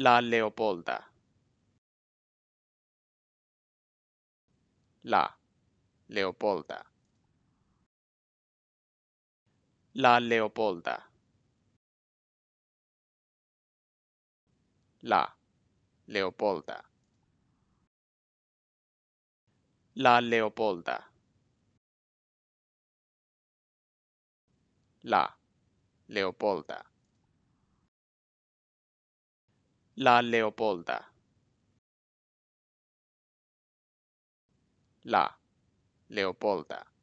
La Leopolda. La Leopolda. La Leopolda. La Leopolda. La Leopolda. La Leopolda. La Leopolda. La Leopolda.